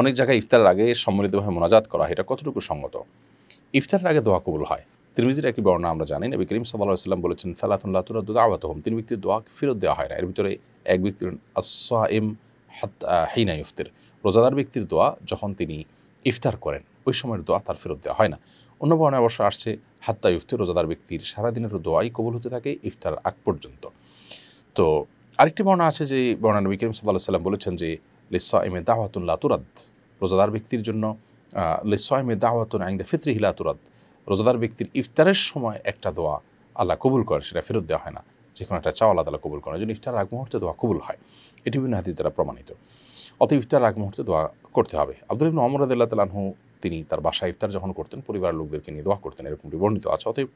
অনেক জায়গায় ইফতারের আগে সম্মিলিতভাবে মোনাজাত করা হয় এটা কতটুকু সঙ্গত ইফতারের আগে দোয়া কবুল হয় তিরমিজির একটি বর্ণনা আমরা জানি নবী করিম সাল্লাহ সাল্লাম বলেছেন সালাতুল্লাহ তুরা দাওয়াত হোম তিন ব্যক্তির দোয়াকে ফেরত দেওয়া হয় না এর ভিতরে এক ব্যক্তির আসা এম হাইনা ইফতির রোজাদার ব্যক্তির দোয়া যখন তিনি ইফতার করেন ওই সময়ের দোয়া তার ফেরত দেওয়া হয় না অন্য বর্ণে অবশ্য আসছে হাত্তা ইফতির রোজাদার ব্যক্তির সারাদিনের দোয়াই কবুল হতে থাকে ইফতার আগ পর্যন্ত তো আরেকটি বর্ণনা আছে যে বর্ণা নবী করিম সাল্লাহ সাল্লাম বলেছেন যে লিসাইমে দাওয়াতুন লাতুরাদ রোজাদার ব্যক্তির জন্য লিসাইমে দাওয়াতুন আইন্দা ফিতরি হিলা তুরাদ রোজাদার ব্যক্তির ইফতারের সময় একটা দোয়া আল্লাহ কবুল করে সেটা ফেরত দেওয়া হয় না যে কোনো একটা চাও আল্লাহ তালা কবুল করেন জন্য ইফতার আগ মুহূর্তে দোয়া কবুল হয় এটি বিভিন্ন হাদিস দ্বারা প্রমাণিত অত ইফতার আগ মুহূর্তে দোয়া করতে হবে আব্দুল ইবিন অমর আদাল্লাহ তালাহু তিনি তার বাসায় ইফতার যখন করতেন পরিবারের লোকদেরকে নিয়ে দোয়া করতেন এরকমটি বর্ণিত আছে অতএব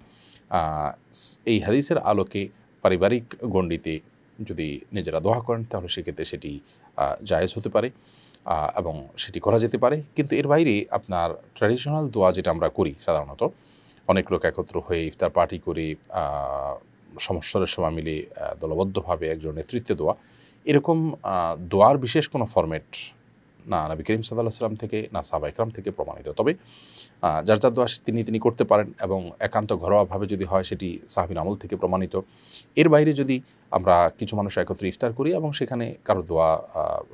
এই হাদিসের আলোকে পারিবারিক গণ্ডিতে যদি নিজেরা দোয়া করেন তাহলে সেক্ষেত্রে সেটি জায়েজ হতে পারে এবং সেটি করা যেতে পারে কিন্তু এর বাইরে আপনার ট্র্যাডিশনাল দোয়া যেটা আমরা করি সাধারণত অনেক লোক একত্র হয়ে ইফতার পার্টি করে সমস্যার সময় মিলে দলবদ্ধভাবে একজন নেতৃত্বে দোয়া এরকম দোয়ার বিশেষ কোনো ফরম্যাট না নবী করিম সাল্লাহ সাল্লাম থেকে না সাবা ইকরাম থেকে প্রমাণিত তবে যার যার দোয়া তিনি তিনি করতে পারেন এবং একান্ত ঘরোয়াভাবে যদি হয় সেটি সাহাবিন আমল থেকে প্রমাণিত এর বাইরে যদি আমরা কিছু মানুষ একত্রে ইফতার করি এবং সেখানে কারো দোয়া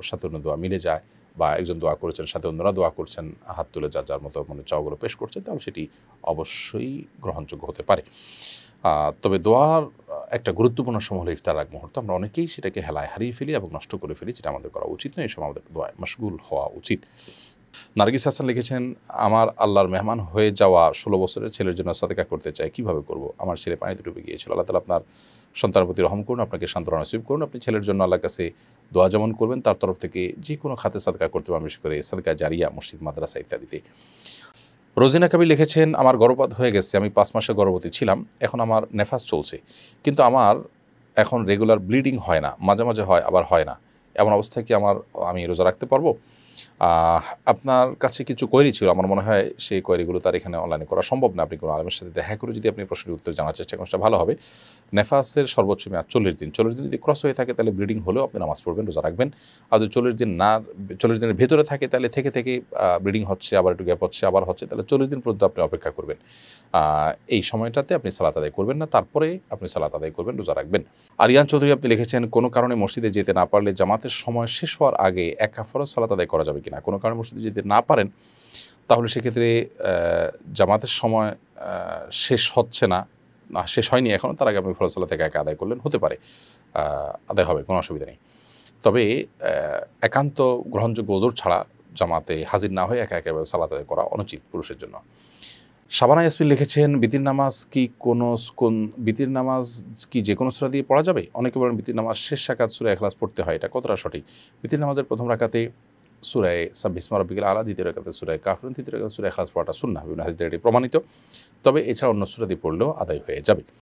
সাথে অন্য দোয়া মিলে যায় বা একজন দোয়া করেছেন সাথে অন্যরা দোয়া করছেন হাত তুলে যার যার মতো মনে চাওয়াগুলো পেশ করছেন তাহলে সেটি অবশ্যই গ্রহণযোগ্য হতে পারে তবে দোয়ার একটা গুরুত্বপূর্ণ সময় হলো ইফতার আগ মুহূর্ত আমরা অনেকেই সেটাকে হেলায় হারিয়ে ফেলি এবং নষ্ট করে ফেলি যেটা আমাদের করা উচিত নয় এই সময় আমাদের দোয়া মশগুল হওয়া উচিত নার্গিস হাসান লিখেছেন আমার আল্লাহর মেহমান হয়ে যাওয়া ষোলো বছরের ছেলের জন্য সাদেকা করতে চাই কিভাবে করব আমার ছেলে পানিতে ডুবে গিয়েছিল আল্লাহ তালা আপনার সন্তানের প্রতি রহম করুন আপনাকে সান্ত্বনা নসিব করুন আপনি ছেলের জন্য আল্লাহ কাছে দোয়া যেমন করবেন তার তরফ থেকে যে কোনো খাতে সাদকা করতে পারবে বিশেষ করে সাদকা জারিয়া মসজিদ মাদ্রাসা ইত্যাদিতে রোজিনা কাবি লিখেছেন আমার গর্ভপাত হয়ে গেছে আমি পাঁচ মাসে গর্ভবতী ছিলাম এখন আমার নেফাস চলছে কিন্তু আমার এখন রেগুলার ব্লিডিং হয় না মাঝে মাঝে হয় আবার হয় না এমন অবস্থায় কি আমার আমি রোজা রাখতে পারবো আপনার কাছে কিছু কোয়েরি ছিল আমার মনে হয় সেই কোয়েরিগুলো তার এখানে অনলাইনে করা সম্ভব না আপনি কোনো আলমের সাথে দেখা করে যদি আপনি প্রশ্নের উত্তর জানার চেষ্টা করেন সেটা ভালো হবে নেফাসের সর্বোচ্চ মেয়াদ চল্লিশ দিন চল্লিশ দিন যদি ক্রস হয়ে থাকে তাহলে ব্লিডিং হলেও আপনি নামাজ পড়বেন রোজা রাখবেন আর যদি চল্লিশ দিন না চল্লিশ দিনের ভেতরে থাকে তাহলে থেকে থেকে ব্লিডিং হচ্ছে আবার একটু গ্যাপ হচ্ছে আবার হচ্ছে তাহলে চল্লিশ দিন পর্যন্ত আপনি অপেক্ষা করবেন এই সময়টাতে আপনি সালাত আদায় করবেন না তারপরে আপনি সালাত আদায় করবেন রোজা রাখবেন আরিয়ান চৌধুরী আপনি লিখেছেন কোনো কারণে মসজিদে যেতে না পারলে জামাতের সময় শেষ হওয়ার আগে একা ফরজ সালাত আদায় করা যাবে কিনা কোনো কারণে মসজিদে যেতে না পারেন তাহলে সেক্ষেত্রে জামাতের সময় শেষ হচ্ছে না না শেষ হয়নি এখনও তার আগে আপনি ফরজ সালাত একা একা আদায় করলেন হতে পারে আদায় হবে কোনো অসুবিধা নেই তবে একান্ত গ্রহণযোগ্য ওজোর ছাড়া জামাতে হাজির না হয়ে একা একা সালাত আদায় করা অনুচিত পুরুষের জন্য শাবানা ইয়াসমিন লিখেছেন বিতির নামাজ কি কোনো কোন বিতির নামাজ কি যে কোনো সুরা দিয়ে পড়া যাবে অনেকে বলেন বিতির নামাজ শেষ সাকাত সুরে এখলাস পড়তে হয় এটা কতটা সঠিক বিতির নামাজের প্রথম রাখাতে সুরায় সাব্বিসমা রব্বিকাল আলা দ্বিতীয় রাকাতে সুরায় কাফরুন তৃতীয় রেখাতে সুরায় এখলাস পড়াটা শূন্য হবে হাজার এটি প্রমাণিত তবে এছাড়া অন্য সুরা দিয়ে পড়লেও আদায় হয়ে যাবে